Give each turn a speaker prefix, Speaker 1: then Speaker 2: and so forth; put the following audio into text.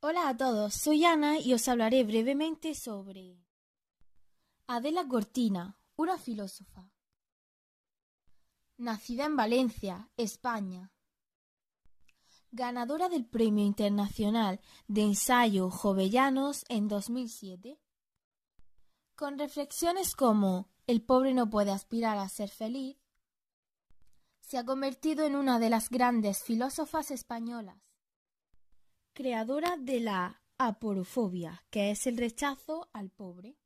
Speaker 1: Hola a todos, soy Ana y os hablaré brevemente sobre Adela Cortina, una filósofa. Nacida en Valencia, España. Ganadora del Premio Internacional de Ensayo Jovellanos en 2007. Con reflexiones como El pobre no puede aspirar a ser feliz, se ha convertido en una de las grandes filósofas españolas creadora de la aporofobia, que es el rechazo al pobre.